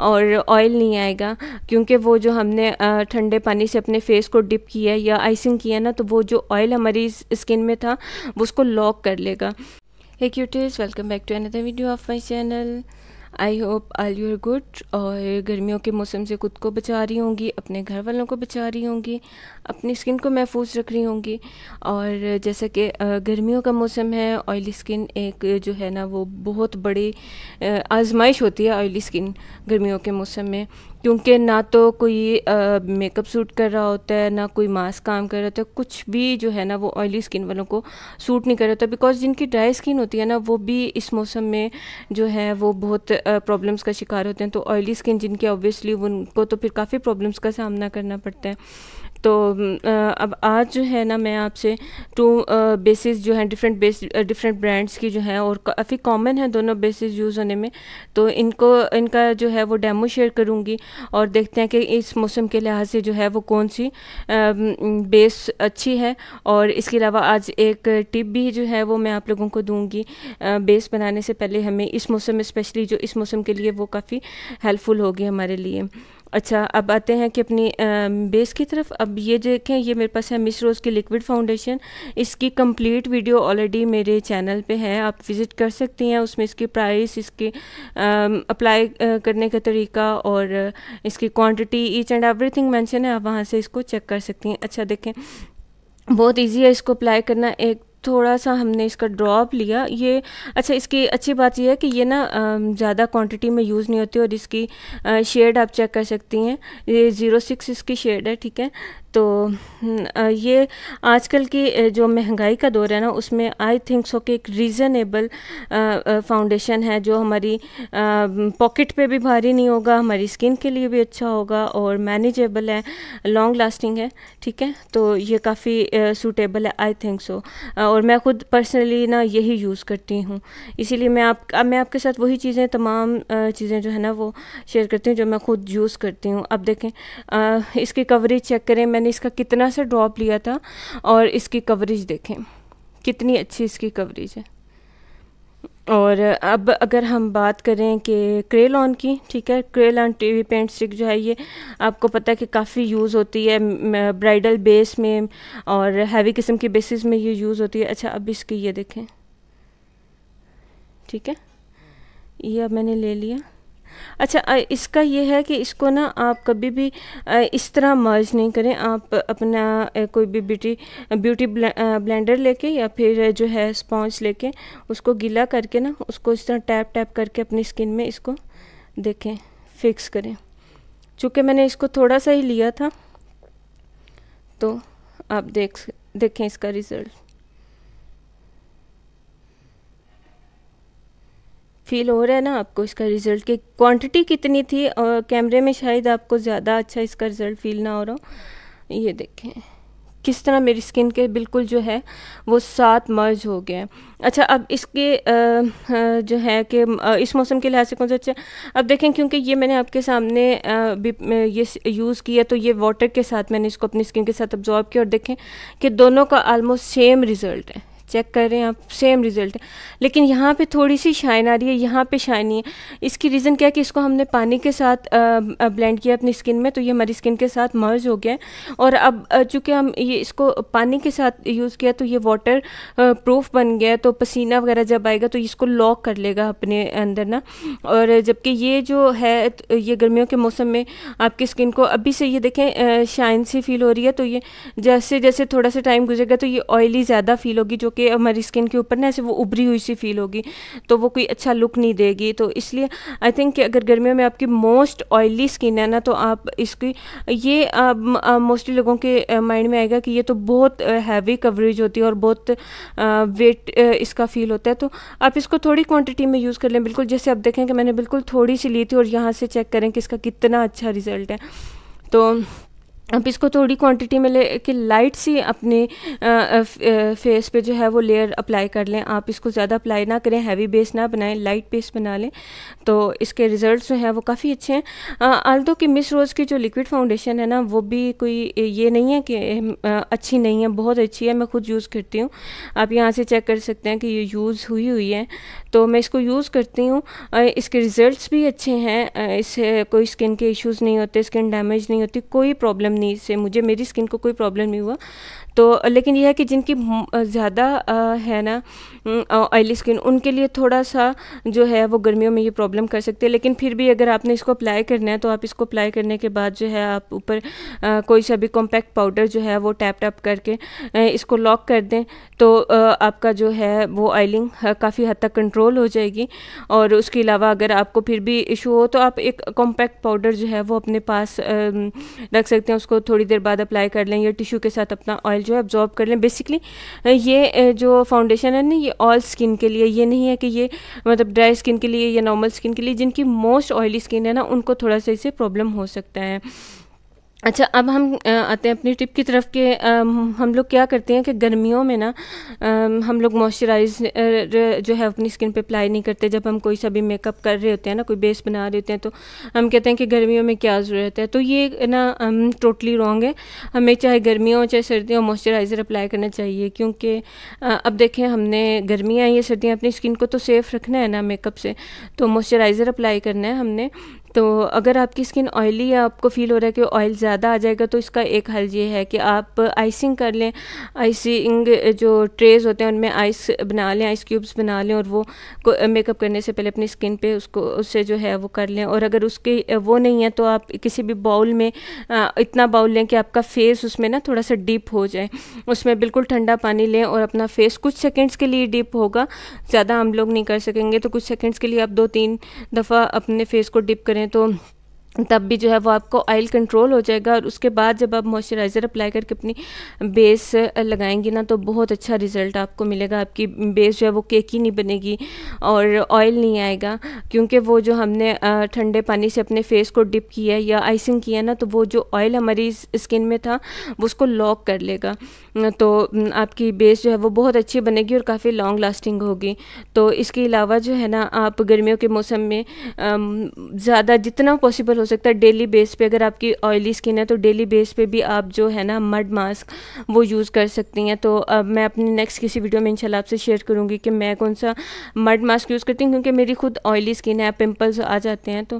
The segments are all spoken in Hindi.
और ऑयल नहीं आएगा क्योंकि वो जो हमने ठंडे पानी से अपने फेस को डिप किया या आइसिंग किया ना तो वो जो ऑयल हमारी स्किन में था वो उसको लॉक कर लेगा hey cuties welcome back to another video of my channel I hope all you are good और गर्मियों के मौसम से खुद को बचा रही होंगी अपने घर वालों को बचा रही होंगी अपनी स्किन को महफूज रख रही होंगी और जैसा कि गर्मियों का मौसम है ऑयली स्किन एक जो है ना वो बहुत बड़ी आजमाइश होती है ऑयली स्किन गर्मियों के मौसम में क्योंकि ना तो कोई मेकअप सूट कर रहा होता है ना कोई मास्क काम कर रहा होता है कुछ भी जो है ना वो ऑयली स्किन वालों को सूट नहीं कर रहा होता बिकॉज जिनकी ड्राई स्किन होती है ना वो भी इस मौसम में जो है वो बहुत प्रॉब्लम्स का शिकार होते हैं तो ऑयली स्किन जिनकी ऑब्वियसली उनको तो फिर काफ़ी प्रॉब्लम्स का सामना करना पड़ता है तो अब आज जो है ना मैं आपसे टू बेसिस जो हैं डिफरेंट बेस डिफरेंट ब्रांड्स की जो है और काफ़ी कॉमन है दोनों बेसिस यूज़ होने में तो इनको इनका जो है वो डेमो शेयर करूँगी और देखते हैं कि इस मौसम के लिहाज से जो है वो कौन सी बेस अच्छी है और इसके अलावा आज एक टिप भी जो है वो मैं आप लोगों को दूँगी बेस बनाने से पहले हमें इस मौसम में स्पेशली जो इस मौसम के लिए वो काफ़ी हेल्पफुल होगी हमारे लिए अच्छा अब आते हैं कि अपनी बेस की तरफ अब ये देखें ये मेरे पास है मिस रोज़ की लिक्विड फाउंडेशन इसकी कंप्लीट वीडियो ऑलरेडी मेरे चैनल पे है आप विज़िट कर सकती हैं उसमें इसकी प्राइस इसके अप्लाई करने का तरीका और इसकी quantity each and everything mention है आप वहाँ से इसको चेक कर सकती हैं अच्छा देखें बहुत ईजी है इसको अप्लाई करना एक थोड़ा सा हमने इसका ड्रॉप लिया ये अच्छा इसकी अच्छी बात यह है कि ये ना ज़्यादा क्वांटिटी में यूज़ नहीं होती और इसकी शेड आप चेक कर सकती हैं ये ज़ीरो सिक्स इसकी शेड है ठीक है तो हम्म, ये आजकल की जो महंगाई का दौर है ना उसमें आई थिंक सो कि एक रीज़नेबल फाउंडेशन है जो हमारी पॉकेट पे भी भारी नहीं होगा हमारी स्किन के लिए भी अच्छा होगा और मैनेजेबल है लॉन्ग लास्टिंग है ठीक है तो ये काफ़ी सूटेबल है आई थिंक सो और मैं खुद पर्सनली ना यही यूज़ करती हूँ इसीलिए मैं आप अब मैं आपके साथ वही चीज़ें तमाम चीज़ें जो है ना वो शेयर करती हूँ जो मैं खुद यूज़ करती हूँ अब देखें इसकी कवरेज चेक करें मैंने मैंने इसका कितना सा ड्रॉप लिया था और इसकी कवरेज देखें कितनी अच्छी इसकी कवरेज है और अब अगर हम बात करें कि क्रेलॉन की ठीक है क्रेलॉन वी पेंट स्टिक जो है ये आपको पता है कि काफ़ी यूज़ होती है ब्राइडल बेस में और हैवी किस्म के बेसिस में ये यूज़ होती है अच्छा अब इसकी ये देखें ठीक है ये अब मैंने ले लिया अच्छा इसका ये है कि इसको ना आप कभी भी इस तरह मर्ज नहीं करें आप अपना कोई भी ब्यूटी ब्यूटी ब्लेंडर लेके या फिर जो है स्पॉन्ज लेके उसको गीला करके ना उसको इस तरह टैप टैप करके अपनी स्किन में इसको देखें फिक्स करें चूँकि मैंने इसको थोड़ा सा ही लिया था तो आप देख देखें इसका रिज़ल्ट फील हो रहा है ना आपको इसका रिज़ल्ट कि क्वांटिटी कितनी थी और कैमरे में शायद आपको ज़्यादा अच्छा इसका रिज़ल्ट फील ना हो रहा हो ये देखें किस तरह मेरी स्किन के बिल्कुल जो है वो साथ मर्ज हो गया है अच्छा अब इसके आ, जो है कि इस मौसम के लिहाज से कौन सा अच्छा अब देखें क्योंकि ये मैंने आपके सामने आ, ये यूज़ किया तो ये वाटर के साथ मैंने इसको अपनी स्किन के साथ अब्जॉर्ब किया और देखें कि दोनों का आलमोस्ट सेम रिज़ल्ट है चेक कर रहे हैं आप सेम रिज़ल्ट है लेकिन यहाँ पे थोड़ी सी शाइन आ रही है यहाँ पे नहीं है इसकी रीज़न क्या है कि इसको हमने पानी के साथ ब्लेंड किया अपनी स्किन में तो ये हमारी स्किन के साथ मर्ज हो गया और अब चूँकि हम ये इसको पानी के साथ यूज़ किया तो ये वाटर प्रूफ बन गया तो पसीना वगैरह जब आएगा तो इसको लॉक कर लेगा अपने अंदर ना और जबकि ये जो है तो ये गर्मियों के मौसम में आपकी स्किन को अभी से ये देखें शाइन सी फील हो रही है तो ये जैसे जैसे थोड़ा सा टाइम गुजरेगा तो ये ऑयली ज़्यादा फील होगी जो कि हमारी स्किन के ऊपर ना ऐसे वो उभरी हुई सी फील होगी तो वो कोई अच्छा लुक नहीं देगी तो इसलिए आई थिंक कि अगर गर्मियों में आपकी मोस्ट ऑयली स्किन है ना तो आप इसकी ये मोस्टली लोगों के माइंड में आएगा कि ये तो बहुत हैवी कवरेज होती है और बहुत वेट इसका फील होता है तो आप इसको थोड़ी क्वान्टिटी में यूज़ कर लें बिल्कुल जैसे आप देखें कि मैंने बिल्कुल थोड़ी सी ली थी और यहाँ से चेक करें कि इसका कितना अच्छा रिज़ल्ट है तो आप इसको थोड़ी क्वांटिटी में ले कि लाइट सी अपने फेस पे जो है वो लेयर अप्लाई कर लें आप इसको ज़्यादा अप्लाई ना करें हैवी बेस ना बनाएं लाइट बेस बना लें तो इसके रिज़ल्ट जो हैं वो काफ़ी अच्छे हैं आल्दो कि मिस रोज़ की जो लिक्विड फाउंडेशन है ना वो भी कोई ये नहीं है कि अच्छी नहीं है बहुत अच्छी है मैं खुद यूज़ करती हूँ आप यहाँ से चेक कर सकते हैं कि ये यूज़ हुई हुई है तो मैं इसको यूज़ करती हूँ इसके रिज़ल्ट भी अच्छे हैं इससे कोई स्किन के इशूज़ नहीं होते स्किन डैमेज नहीं होती कोई प्रॉब्लम नीज से मुझे मेरी स्किन को कोई प्रॉब्लम नहीं हुआ तो लेकिन यह है कि जिनकी ज़्यादा है ना ऑयली स्किन उनके लिए थोड़ा सा जो है वो गर्मियों में ये प्रॉब्लम कर सकते हैं लेकिन फिर भी अगर आपने इसको अप्लाई करना है तो आप इसको अप्लाई करने के बाद जो है आप ऊपर कोई सा भी कॉम्पैक्ट पाउडर जो है वो टैप टैप करके इसको लॉक कर दें तो आपका जो है वो ऑयलिंग काफ़ी हद तक कंट्रोल हो जाएगी और उसके अलावा अगर आपको फिर भी इशू हो तो आप एक कॉम्पैक्ट पाउडर जो है वो अपने पास रख सकते हैं उसको थोड़ी देर बाद अप्लाई कर लें या टिशू के साथ अपना ऑयल जो है ऑब्जॉर्ब कर लें बेसिकली ये जो फाउंडेशन है ना ये ऑल स्किन के लिए ये नहीं है कि ये मतलब ड्राई स्किन के लिए या नॉर्मल स्किन के लिए जिनकी मोस्ट ऑयली स्किन है ना उनको थोड़ा सा इसे प्रॉब्लम हो सकता है अच्छा अब हम आते हैं अपनी टिप की तरफ के हम लोग क्या करते हैं कि गर्मियों में ना हम लोग मॉइस्चराइज जो है अपनी स्किन पे अप्लाई नहीं करते जब हम कोई सा भी मेकअप कर रहे होते हैं ना कोई बेस बना रहे होते हैं तो हम कहते हैं कि गर्मियों में क्या ज़रूरत है तो ये ना टोटली रॉन्ग है हमें चाहे गर्मियों हो चाहे सर्दियों मॉइस्चराइज़र अप्लाई करना चाहिए क्योंकि अब देखें हमने गर्मियाँ या सर्दियाँ अपनी स्किन को तो सेफ़ रखना है ना मेकअप से तो मॉइस्चराइज़र अप्लाई करना है हमने तो अगर आपकी स्किन ऑयली है आपको फील हो रहा है कि ऑयल ज़्यादा आ जाएगा तो इसका एक हल ये है कि आप आइसिंग कर लें आइसिंग जो ट्रेज होते हैं उनमें आइस बना लें आइस क्यूब्स बना लें और वो मेकअप करने से पहले अपनी स्किन पे उसको उससे जो है वो कर लें और अगर उसकी वो नहीं है तो आप किसी भी बाउल में इतना बाउल लें कि आपका फेस उसमें ना थोड़ा सा डीप हो जाए उसमें बिल्कुल ठंडा पानी लें और अपना फेस कुछ सेकेंड्स के लिए डीप होगा ज़्यादा हम लोग नहीं कर सकेंगे तो कुछ सेकेंड्स के लिए आप दो तीन दफ़ा अपने फेस को डिप करें हैं तो तब भी जो है वो आपको ऑयल कंट्रोल हो जाएगा और उसके बाद जब आप मॉइस्चराइज़र अप्लाई करके अपनी बेस लगाएंगी ना तो बहुत अच्छा रिज़ल्ट आपको मिलेगा आपकी बेस जो है वो केकी नहीं बनेगी और ऑयल नहीं आएगा क्योंकि वो जो हमने ठंडे पानी से अपने फेस को डिप किया या आइसिंग किया ना तो वो जो ऑयल हमारी स्किन में था वो उसको लॉक कर लेगा तो आपकी बेस जो है वो बहुत अच्छी बनेगी और काफ़ी लॉन्ग लास्टिंग होगी तो इसके अलावा जो है ना आप गर्मियों के मौसम में ज़्यादा जितना पॉसिबल हो सकता है डेली बेस पे अगर आपकी ऑयली स्किन है तो डेली बेस पे भी आप जो है ना मड मास्क वो यूज़ कर सकती हैं तो अब मैं अपनी नेक्स्ट किसी वीडियो में इंशाल्लाह आपसे शेयर करूँगी कि मैं कौन सा मड मास्क यूज़ करती हूँ क्योंकि मेरी खुद ऑयली स्किन है पिम्पल्स आ जाते हैं तो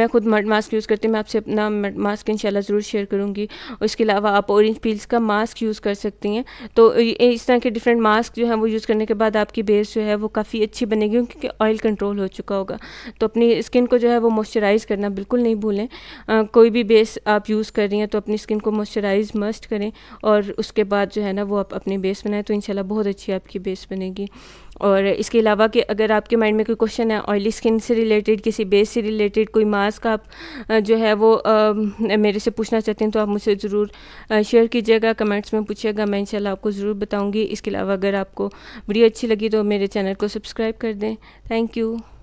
मैं खुद मड मास्क यूज़ करती हूँ मैं आपसे अपना मड मास्क इनशाला ज़रूर शेयर करूँगी उसके अलावा आप औरेंज पील्स का मास्क यूज़ कर सकती हैं तो इस तरह के डिफरेंट मास्क जो है वो यूज़ करने के बाद आपकी बेस जो है वो काफ़ी अच्छी बनेगी क्योंकि ऑयल कंट्रोल हो चुका होगा तो अपनी स्किन को जो है वो मॉइस्चराइज़ करना बिल्कुल नहीं भूलें कोई भी बेस आप यूज़ कर रही हैं तो अपनी स्किन को मॉइस्चराइज मस्ट करें और उसके बाद जो है ना वो आप अपनी बेस बनाएं तो इंशाल्लाह बहुत अच्छी आपकी बेस बनेगी और इसके अलावा कि अगर आपके माइंड में कोई क्वेश्चन है ऑयली स्किन से रिलेटेड किसी बेस से रिलेटेड कोई मास्क आप जो है वो आ, मेरे से पूछना चाहते हैं तो आप मुझसे ज़रूर शेयर कीजिएगा कमेंट्स में पूछिएगा मैं इंशाल्लाह आपको ज़रूर बताऊँगी इसके अलावा अगर आपको वीडियो अच्छी लगी तो मेरे चैनल को सब्सक्राइब कर दें थैंक यू